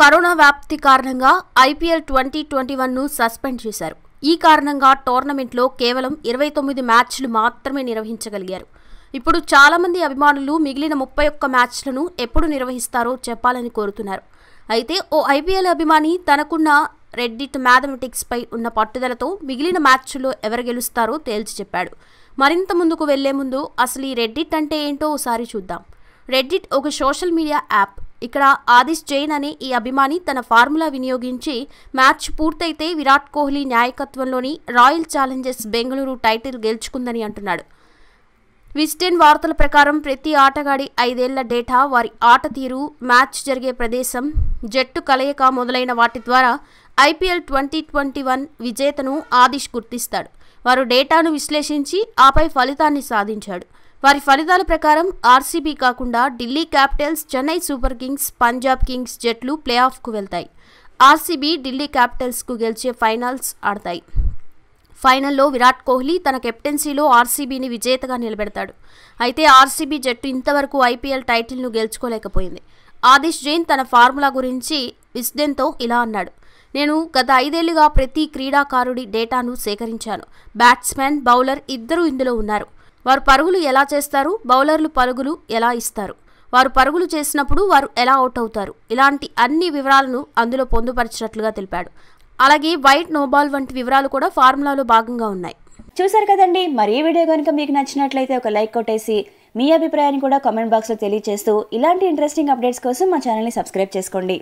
corona వ్యాప్తి కారణంగా IPL twenty twenty వన్ను సస్పెండ్ చేశారు ఈ కారణంగా టోర్నమెంట్లో కేవలం ఇరవై తొమ్మిది మ్యాచ్లు మాత్రమే నిర్వహించగలిగారు ఇప్పుడు చాలామంది అభిమానులు మిగిలిన ముప్పై ఒక్క మ్యాచ్లను ఎప్పుడు నిర్వహిస్తారో చెప్పాలని కోరుతున్నారు అయితే ఓ ఐపీఎల్ అభిమాని తనకున్న రెడ్డిట్ మ్యాథమెటిక్స్పై ఉన్న పట్టుదలతో మిగిలిన మ్యాచ్లో ఎవరు గెలుస్తారో తేల్చి చెప్పాడు మరింత ముందుకు వెళ్లే ముందు అసలు ఈ రెడ్డిట్ అంటే ఏంటో ఒకసారి చూద్దాం రెడ్డిట్ ఒక సోషల్ మీడియా యాప్ ఇక్కడ ఆదిష్ జైన్ అనే ఈ అభిమాని తన ఫార్ములా వినియోగించి మ్యాచ్ పూర్తయితే విరాట్ కోహ్లీ నాయకత్వంలోని రాయల్ ఛాలెంజర్స్ బెంగళూరు టైటిల్ గెలుచుకుందని అంటున్నాడు విస్టెన్ వార్తల ప్రకారం ప్రతి ఆటగాడి ఐదేళ్ల డేటా వారి ఆట తీరు మ్యాచ్ జరిగే ప్రదేశం జట్టు కలయిక మొదలైన వాటి ద్వారా ఐపీఎల్ ట్వంటీ ట్వంటీ వన్ విజేతను ఆదిష్ గుర్తిస్తాడు వారు డేటాను విశ్లేషించి ఆపై ఫలితాన్ని సాధించాడు వారి ఫలితాల ప్రకారం ఆర్సీబీ కాకుండా Delhi capitals Chennai super kings Punjab kings జట్లు ప్లే ఆఫ్కు వెళ్తాయి ఆర్సీబీ ఢిల్లీ క్యాపిటల్స్కు గెలిచే ఫైనల్స్ ఆడతాయి ఫైనల్లో విరాట్ కోహ్లీ తన కెప్టెన్సీలో ఆర్సీబీని విజేతగా నిలబెడతాడు అయితే ఆర్సీబీ జట్టు ఇంతవరకు ఐపీఎల్ టైటిల్ను గెలుచుకోలేకపోయింది ఆదిష్ జైన్ తన ఫార్ములా గురించి విస్డెన్తో ఇలా అన్నాడు నేను గత ఐదేళ్లుగా ప్రతి క్రీడాకారుడి డేటాను సేకరించాను బ్యాట్స్మెన్ బౌలర్ ఇద్దరూ ఇందులో ఉన్నారు వారు పరుగులు ఎలా చేస్తారు బౌలర్లు పరుగులు ఎలా ఇస్తారు వారు పరుగులు చేసినప్పుడు వారు ఎలా అవుట్ అవుతారు ఇలాంటి అన్ని వివరాలను అందులో పొందుపరిచినట్లుగా తెలిపాడు అలాగే వైట్ నోబాల్ వంటి వివరాలు కూడా ఫార్ములాలో భాగంగా ఉన్నాయి చూసారు కదండి మరి వీడియో కనుక మీకు నచ్చినట్లయితే ఒక లైక్ కొట్టేసి మీ అభిప్రాయాన్ని కూడా కామెంట్ బాక్స్లో తెలియజేస్తూ ఇలాంటి ఇంట్రెస్టింగ్ అప్డేట్స్ కోసం మా ఛానల్ని సబ్స్క్రైబ్ చేసుకోండి